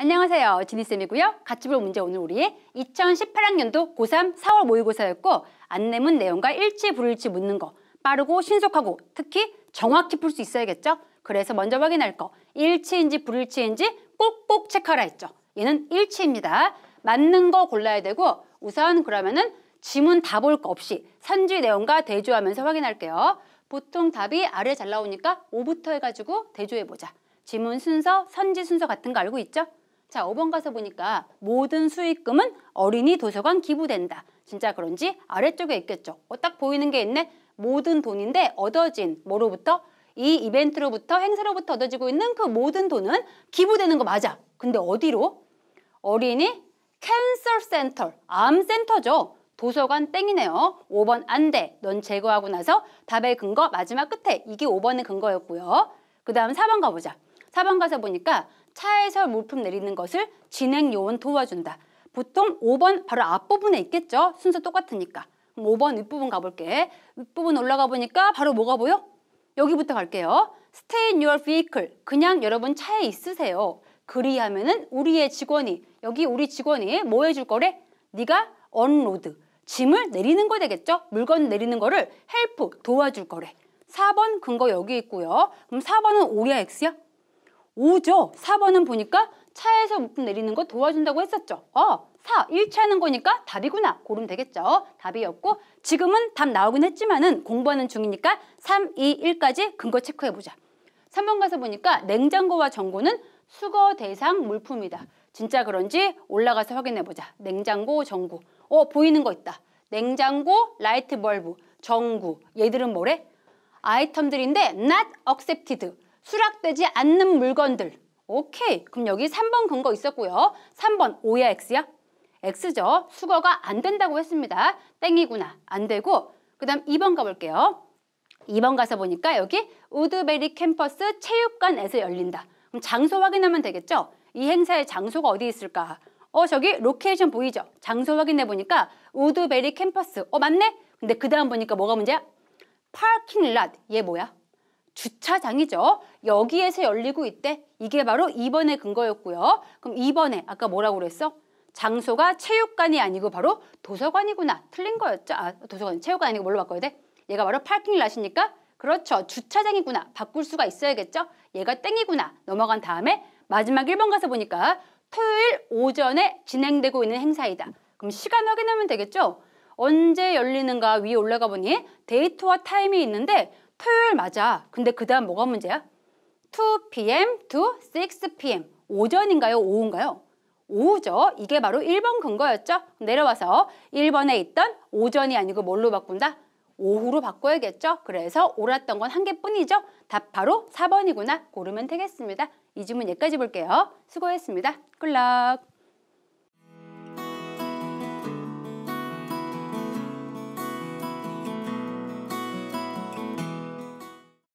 안녕하세요. 지니쌤이고요. 같이 볼 문제 오늘 우리의 2018학년도 고3 4월 모의고사였고 안내문 내용과 일치 불일치 묻는 거 빠르고 신속하고 특히 정확히 풀 수 있어야겠죠? 그래서 먼저 확인할 거 일치인지 불일치인지 꼭꼭 체크하라 했죠. 얘는 일치입니다. 맞는 거 골라야 되고 우선 그러면은 지문 다 볼 거 없이 선지 내용과 대조하면서 확인할게요. 보통 답이 아래 잘 나오니까 오부터 해가지고 대조해보자. 지문 순서, 선지 순서 같은 거 알고 있죠? 자, 5번 가서 보니까 모든 수익금은 어린이 도서관 기부된다. 진짜 그런지 아래쪽에 있겠죠. 어, 딱 보이는 게 있네. 모든 돈인데 얻어진 뭐로부터? 이 이벤트로부터 행사로부터 얻어지고 있는 그 모든 돈은 기부되는 거 맞아. 근데 어디로? 어린이 캔슬 센터, 암 센터죠. 도서관 땡이네요. 5번 안 돼. 넌 제거하고 나서 답의 근거 마지막 끝에 이게 5번의 근거였고요. 그 다음 4번 가보자. 4번 가서 보니까 차에서 물품 내리는 것을 진행 요원 도와준다. 보통 5번 바로 앞부분에 있겠죠? 순서 똑같으니까. 그럼 5번 윗부분 가볼게. 윗부분 올라가 보니까 바로 뭐가 보여? 여기부터 갈게요. Stay in your vehicle. 그냥 여러분 차에 있으세요. 그리하면은 우리의 직원이 여기 우리 직원이 뭐 해줄 거래? 네가 언로드 짐을 내리는 거 되겠죠? 물건 내리는 거를 헬프 도와줄 거래. 4번 근거 여기 있고요. 그럼 4번은 O야 X야? 5죠. 4번은 보니까 차에서 물품 내리는 거 도와준다고 했었죠. 어, 4, 일치하는 거니까 답이구나. 고르면 되겠죠. 답이었고 지금은 답 나오긴 했지만은 공부하는 중이니까 3, 2, 1까지 근거 체크해보자. 3번 가서 보니까 냉장고와 전구는 수거 대상 물품이다. 진짜 그런지 올라가서 확인해보자. 냉장고, 전구. 어, 보이는 거 있다. 냉장고, 라이트 벌브, 전구. 얘들은 뭐래? 아이템들인데 not accepted. 수락되지 않는 물건들. 오케이. 그럼 여기 3번 근거 있었고요. 3번 오야 X야? X죠. 수거가 안 된다고 했습니다. 땡이구나. 안 되고 그 다음 2번 가볼게요. 2번 가서 보니까 여기 우드베리 캠퍼스 체육관에서 열린다. 그럼 장소 확인하면 되겠죠? 이 행사의 장소가 어디 있을까? 어 저기 로케이션 보이죠? 장소 확인해 보니까 우드베리 캠퍼스 어 맞네? 근데 그 다음 보니까 뭐가 문제야? 파킹 랏얘 뭐야? 주차장이죠. 여기에서 열리고 있대. 이게 바로 2번의 근거였고요. 그럼 2번에 아까 뭐라고 그랬어? 장소가 체육관이 아니고 바로 도서관이구나. 틀린 거였죠. 아, 도서관, 체육관 아니고 뭘로 바꿔야 돼? 얘가 바로 파킹랏이니까 그렇죠. 주차장이구나. 바꿀 수가 있어야겠죠. 얘가 땡이구나. 넘어간 다음에 마지막 일 번 가서 보니까 토요일 오전에 진행되고 있는 행사이다. 그럼 시간 확인하면 되겠죠? 언제 열리는가 위에 올라가 보니 데이트와 타임이 있는데 토요일 맞아. 근데 그 다음 뭐가 문제야? 2pm to 6pm. 오전인가요? 오후인가요? 오후죠. 이게 바로 1번 근거였죠. 내려와서 1번에 있던 오전이 아니고 뭘로 바꾼다? 오후로 바꿔야겠죠. 그래서 옳았던 건 한 개뿐이죠. 답 바로 4번이구나. 고르면 되겠습니다. 이 질문 여기까지 볼게요. 수고했습니다. 꿀락!